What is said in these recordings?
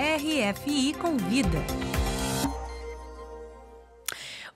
RFI Convida.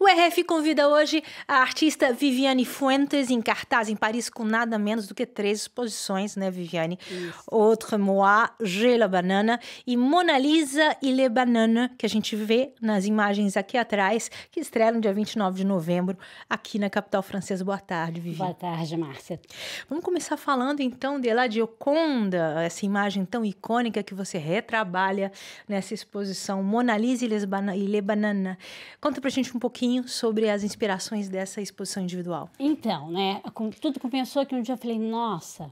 O RF convida hoje a artista Viviane Fuentes em cartaz em Paris com nada menos do que três exposições, né, Viviane? Isso. Outre Moi, Je la Banana e Mona Lisa e Le Banana, que a gente vê nas imagens aqui atrás, que estreia no dia 29 de novembro aqui na capital francesa. Boa tarde, Viviane. Boa tarde, Márcia. Vamos começar falando então de La Gioconda, essa imagem tão icônica que você retrabalha nessa exposição Mona Lisa e Le Banana. Conta pra gente um pouquinho pouquinho sobre as inspirações dessa exposição individual. Então, né, tudo começou que um dia eu falei, nossa,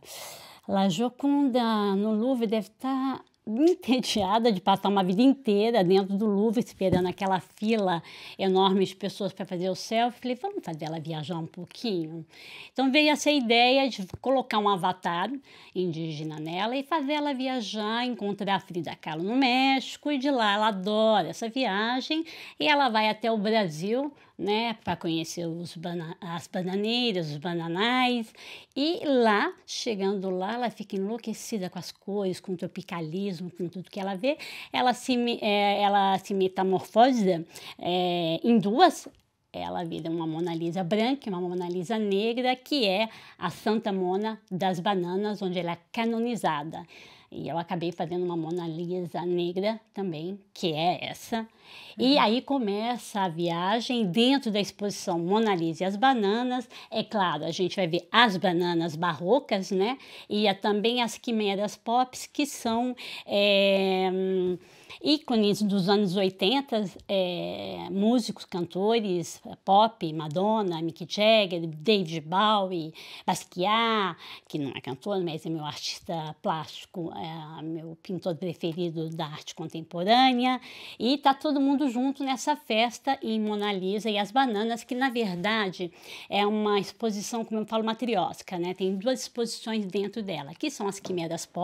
La Jocunda no Louvre deve estar tá entediada de passar uma vida inteira dentro do Louvre, esperando aquela fila enorme de pessoas para fazer o selfie. Falei, vamos fazer ela viajar um pouquinho? Então veio essa ideia de colocar um avatar indígena nela e fazer ela viajar, encontrar a Frida Kahlo no México e de lá ela adora essa viagem e ela vai até o Brasil né, para conhecer os bana as bananeiras, os bananais. E lá, chegando lá, ela fica enlouquecida com as cores, com o tropicalismo, com tudo que ela vê. Ela se, é, ela se metamorfose é, em duas. Ela vira uma Mona Lisa branca, e uma Mona Lisa negra, que é a Santa Mona das Bananas, onde ela é canonizada. E eu acabei fazendo uma Mona Lisa negra também, que é essa. Uhum. E aí começa a viagem dentro da exposição Mona Lisa e as bananas. É claro, a gente vai ver as bananas barrocas, né? E é também as quimeras pops que são. É, ícones dos anos 80, é, músicos, cantores, é, pop, Madonna, Mick Jagger, David Bowie, Basquiat, que não é cantor, mas é meu artista plástico, é meu pintor preferido da arte contemporânea, e tá todo mundo junto nessa festa em Mona Lisa e as Bananas, que na verdade é uma exposição, como eu falo, matriótica, né? Tem duas exposições dentro dela, que são as quimeras pop.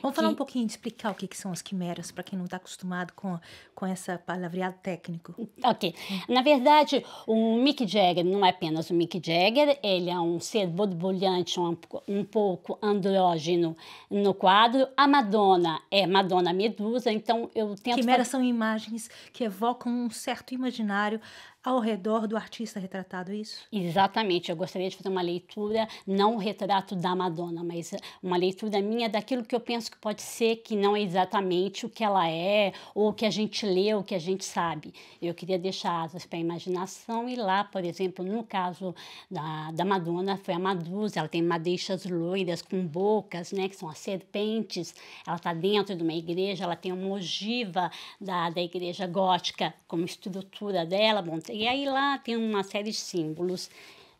Vamos que... falar um pouquinho, de explicar o que, que são as quimeras para quem não não está acostumado com, com essa palavreado técnico. Ok. Na verdade, o Mick Jagger não é apenas o Mick Jagger, ele é um ser borbulhante, um, um pouco andrógeno no quadro. A Madonna é Madonna Medusa, então eu tento... Quimeras são imagens que evocam um certo imaginário ao redor do artista retratado, é isso? Exatamente. Eu gostaria de fazer uma leitura, não o retrato da Madonna, mas uma leitura minha daquilo que eu penso que pode ser que não é exatamente o que ela é, ou o que a gente lê, ou o que a gente sabe. Eu queria deixar asas para a imaginação e lá, por exemplo, no caso da, da Madonna, foi a Madusa, ela tem madeixas loiras com bocas, né, que são as serpentes, ela está dentro de uma igreja, ela tem uma ogiva da, da igreja gótica como estrutura dela, e aí lá tem uma série de símbolos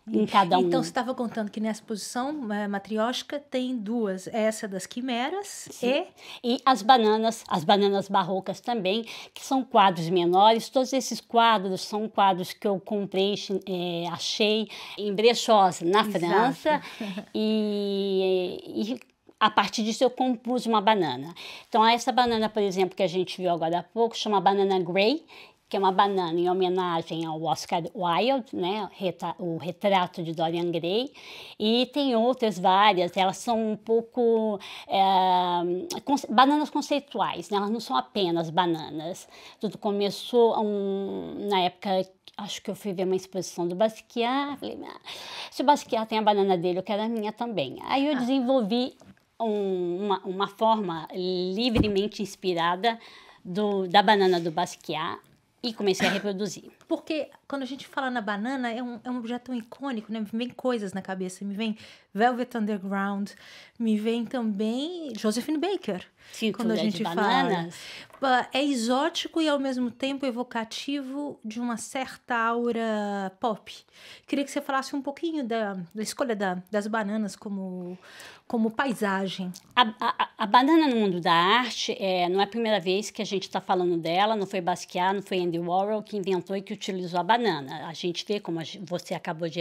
em uhum. cada então, um. Então, você estava contando que nessa posição matriótica tem duas, é essa das quimeras Sim. e... E as bananas, as bananas barrocas também, que são quadros menores. Todos esses quadros são quadros que eu comprei, é, achei em brechós na França. e, e a partir disso eu compus uma banana. Então essa banana, por exemplo, que a gente viu agora há pouco, chama banana grey que é uma banana em homenagem ao Oscar Wilde, né, o retrato de Dorian Gray, e tem outras várias, elas são um pouco é, conce bananas conceituais, né, elas não são apenas bananas. Tudo começou um, na época acho que eu fui ver uma exposição do Basquiat, falei, ah, se o Basquiat tem a banana dele, eu quero a minha também. Aí eu ah. desenvolvi um, uma, uma forma livremente inspirada do, da banana do Basquiat, e comecei a reproduzir. Porque quando a gente fala na banana, é um, é um objeto tão icônico, né? Me vem coisas na cabeça. Me vem Velvet Underground, me vem também Josephine Baker. Sim, quando a é gente fala. É exótico e ao mesmo tempo evocativo de uma certa aura pop. Queria que você falasse um pouquinho da, da escolha da, das bananas como, como paisagem. A, a, a, banana no mundo da arte é, não é a primeira vez que a gente está falando dela, não foi Basquiat, não foi Andy Warhol que inventou e que utilizou a banana. A gente vê, como você acabou de,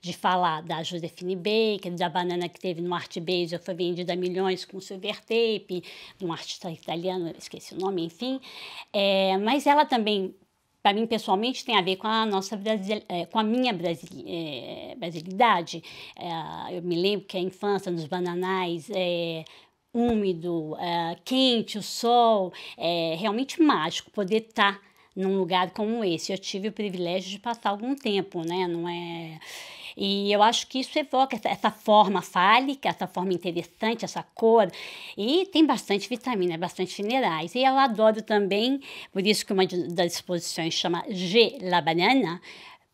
de falar, da Josephine Baker, da banana que teve no Art Basel, foi vendida a milhões com silver tape, de um artista italiano, esqueci o nome, enfim. É, mas ela também para mim pessoalmente tem a ver com a nossa é, com a minha brasili, é, brasilidade é, eu me lembro que a infância nos bananais é, úmido é, quente o sol é realmente mágico poder estar tá num lugar como esse. Eu tive o privilégio de passar algum tempo, né? Não é. E eu acho que isso evoca essa, essa, forma fálica, essa forma interessante, essa cor. E tem bastante vitamina, é bastante minerais. E eu adoro também, por isso que uma das exposições chama G. La Banana,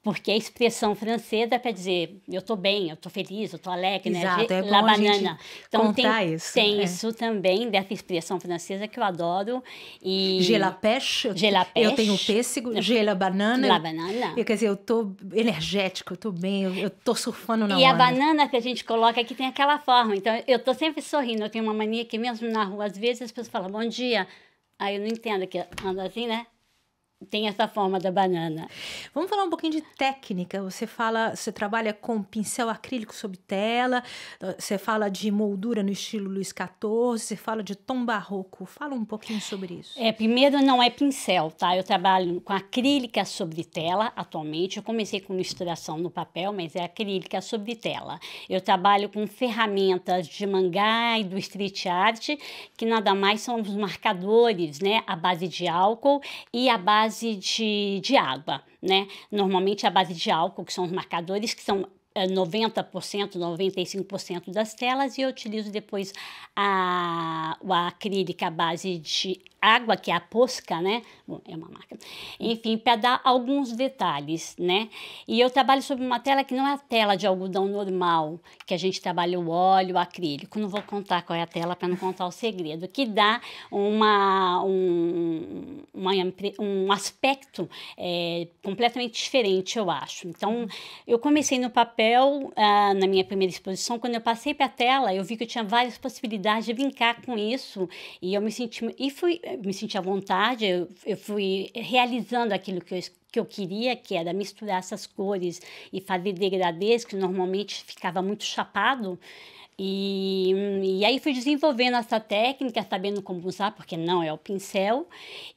porque a expressão francesa quer para dizer eu estou bem, eu estou feliz, eu estou alegre, né? Exato, né? É La banana. então tem, isso, tem né? é. isso também dessa expressão francesa que eu adoro. E... J'ai la pêche. la pêche. Eu tenho pêssego. Eu... J'ai la banana. La banana. Eu, quer dizer, eu estou energético, eu estou bem, eu estou surfando na E onda. a banana que a gente coloca aqui tem aquela forma. Então eu estou sempre sorrindo. Eu tenho uma mania que mesmo na rua, às vezes as pessoas falam bom dia. Aí eu não entendo que anda assim, né? tem essa forma da banana. Vamos falar um pouquinho de técnica. Você fala, você trabalha com pincel acrílico sobre tela, você fala de moldura no estilo Luiz XIV, você fala de tom barroco. Fala um pouquinho sobre isso. É, primeiro não é pincel, tá? Eu trabalho com acrílica sobre tela atualmente. Eu comecei com misturação no papel, mas é acrílica sobre tela. Eu trabalho com ferramentas de mangá e do street art, que nada mais são os marcadores, né? A base de álcool e a base base de, de água, né? Normalmente a base de álcool, que são os marcadores que são 90%, eh, 95% das telas e eu utilizo depois a, a acrílica à base de água, que é a Posca, né? Bom, é uma marca. Enfim, para dar alguns detalhes, né? E eu trabalho sobre uma tela que não é a tela de algodão normal, que a gente trabalha o óleo, o acrílico. Não vou contar qual é a tela para não contar o segredo, que dá uma, um, uma, um aspecto é, completamente diferente, eu acho. Então, eu comecei no papel papel ah, na minha primeira exposição, quando eu passei para a tela, eu vi que eu tinha várias possibilidades de brincar com isso e eu me senti e fui me senti à vontade, eu, eu fui realizando aquilo que eu que eu queria, que era misturar essas cores e fazer degradês, que normalmente ficava muito chapado. E, e aí fui desenvolvendo essa técnica, sabendo como usar, porque não é o pincel.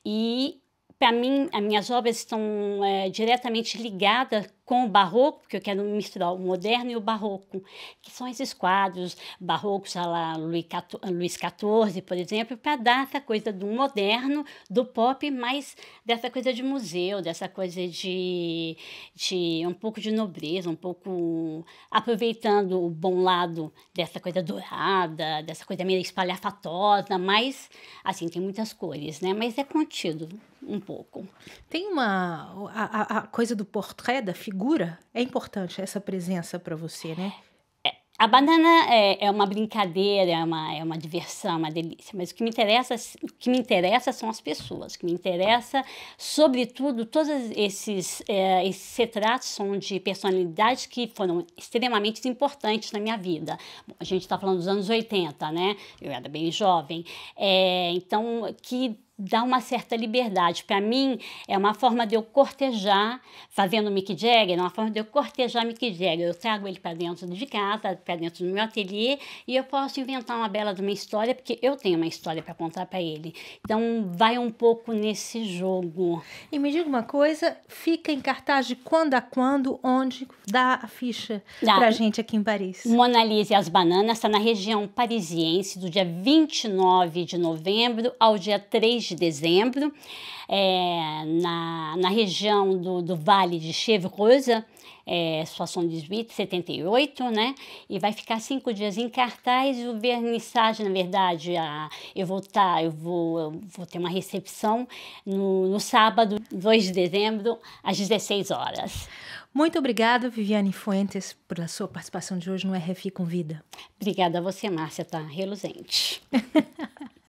E para mim, as minhas obras estão é, diretamente ligadas com o barroco, porque eu quero misturar o moderno e o barroco, que são esses quadros barrocos a la Luís XIV, por exemplo, para dar essa coisa do moderno, do pop, mas dessa coisa de museu, dessa coisa de, de um pouco de nobreza, um pouco aproveitando o bom lado dessa coisa dourada, dessa coisa meio espalhafatosa, mas assim, tem muitas cores, né? Mas é contido um pouco. Tem uma a, a coisa do portrait da figura figura é importante essa presença para você, né? É, a banana é, é, uma brincadeira, é uma, é uma diversão, é uma delícia, mas o que me interessa, o que me interessa são as pessoas, o que me interessa, sobretudo, todos esses, é, esses retratos são de personalidades que foram extremamente importantes na minha vida. Bom, a gente está falando dos anos 80, né? Eu era bem jovem, é, então que dá uma certa liberdade. Para mim, é uma forma de eu cortejar, fazendo Mick Jagger, é uma forma de eu cortejar Mick Jagger. Eu trago ele para dentro de casa, para dentro do meu ateliê, e eu posso inventar uma bela de uma história, porque eu tenho uma história para contar para ele. Então, vai um pouco nesse jogo. E me diga uma coisa, fica em cartaz de quando a quando, onde dá a ficha para gente aqui em Paris? Mona Lisa e as Bananas está na região parisiense, do dia 29 de novembro ao dia 3 de dezembro, é, na, na região do, do Vale de Chevreuse, é, situação de 78, né? E vai ficar cinco dias em cartaz. O vernissage, na verdade, a, eu vou tá, eu vou, eu vou ter uma recepção no, no sábado, 2 de dezembro, às 16 horas. Muito obrigada, Viviane Fuentes, pela sua participação de hoje no RFI Convida. Obrigada a você, Márcia, tá reluzente.